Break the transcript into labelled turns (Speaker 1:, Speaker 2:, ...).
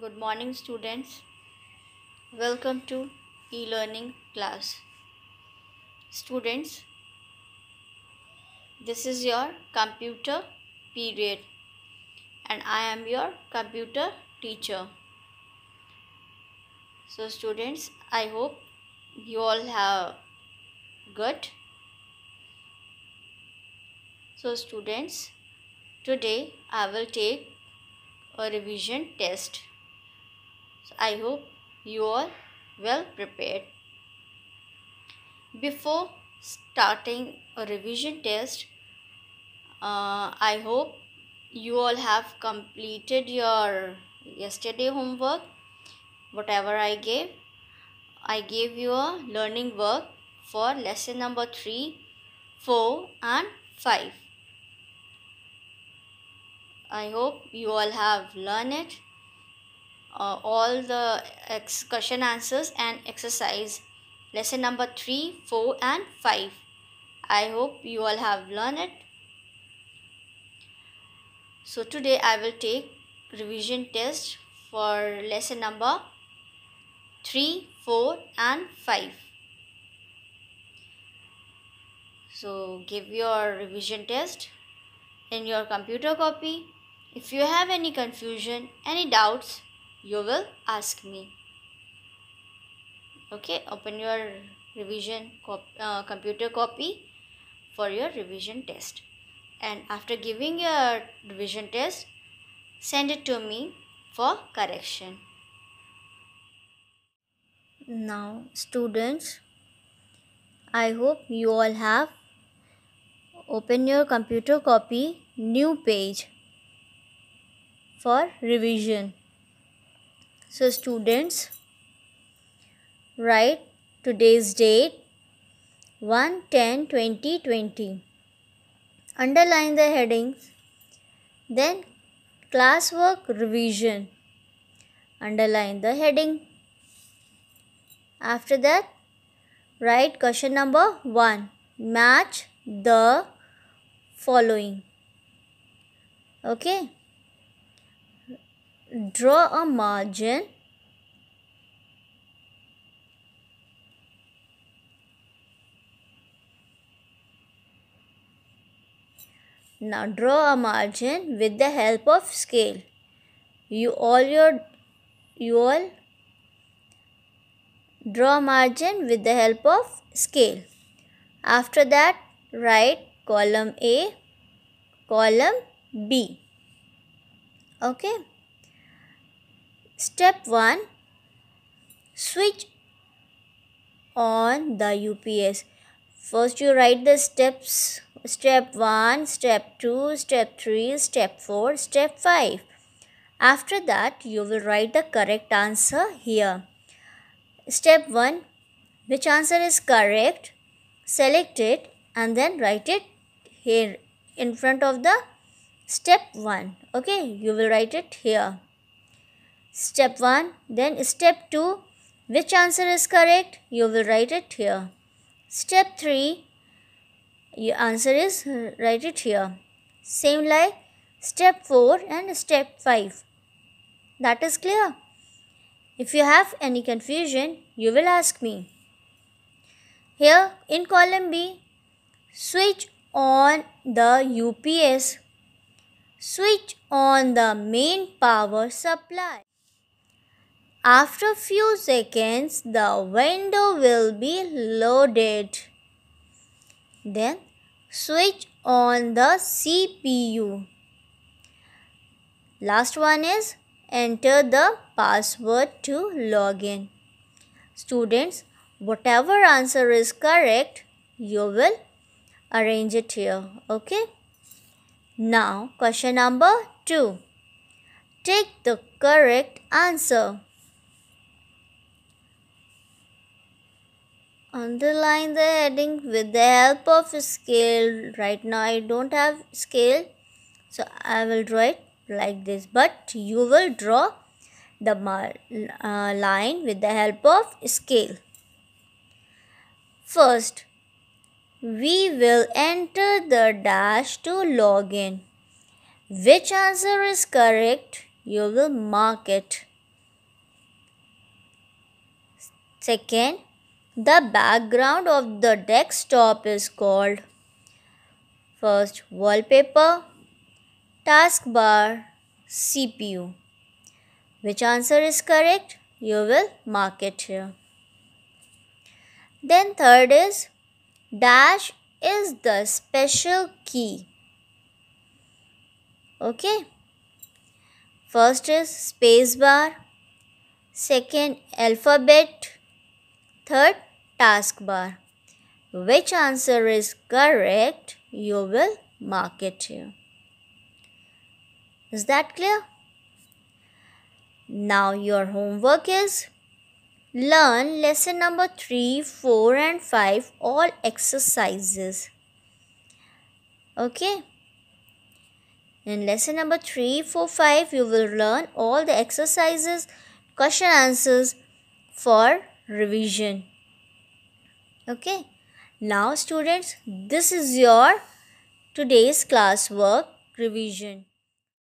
Speaker 1: good morning students welcome to e-learning class students this is your computer period and i am your computer teacher so students i hope you all have good so students today i will take a revision test I hope you are well prepared. Before starting a revision test, uh, I hope you all have completed your yesterday homework, whatever I gave. I gave you a learning work for lesson number 3, 4 and 5. I hope you all have learned it uh, all the question answers and exercise lesson number 3 4 and 5 i hope you all have learned it so today i will take revision test for lesson number 3 4 and 5 so give your revision test in your computer copy if you have any confusion any doubts you will ask me okay open your revision cop uh, computer copy for your revision test and after giving your revision test send it to me for correction now students i hope you all have open your computer copy new page for revision so students, write today's date 1-10-2020. Underline the headings. Then classwork revision. Underline the heading. After that, write question number 1. Match the following. Okay draw a margin Now draw a margin with the help of scale. You all your you all draw margin with the help of scale. After that write column A, column B. Okay. Step 1 Switch on the UPS. First, you write the steps step 1, step 2, step 3, step 4, step 5. After that, you will write the correct answer here. Step 1 Which answer is correct? Select it and then write it here in front of the step 1. Okay, you will write it here step 1 then step 2 which answer is correct you will write it here step 3 your answer is uh, write it here same like step 4 and step 5 that is clear if you have any confusion you will ask me here in column b switch on the ups switch on the main power supply after few seconds, the window will be loaded. Then switch on the CPU. Last one is enter the password to login. Students, whatever answer is correct, you will arrange it here. Okay. Now, question number 2. Take the correct answer. underline the heading with the help of scale right now i don't have scale so i will draw it like this but you will draw the uh, line with the help of scale first we will enter the dash to log in which answer is correct you will mark it second the background of the desktop is called first wallpaper, taskbar, CPU. Which answer is correct? You will mark it here. Then third is dash is the special key. Okay. First is spacebar. Second alphabet third taskbar. Which answer is correct, you will mark it here. Is that clear? Now your homework is learn lesson number 3, 4 and 5 all exercises. Okay. In lesson number 3, 4, 5 you will learn all the exercises, question answers for revision okay now students this is your today's class work revision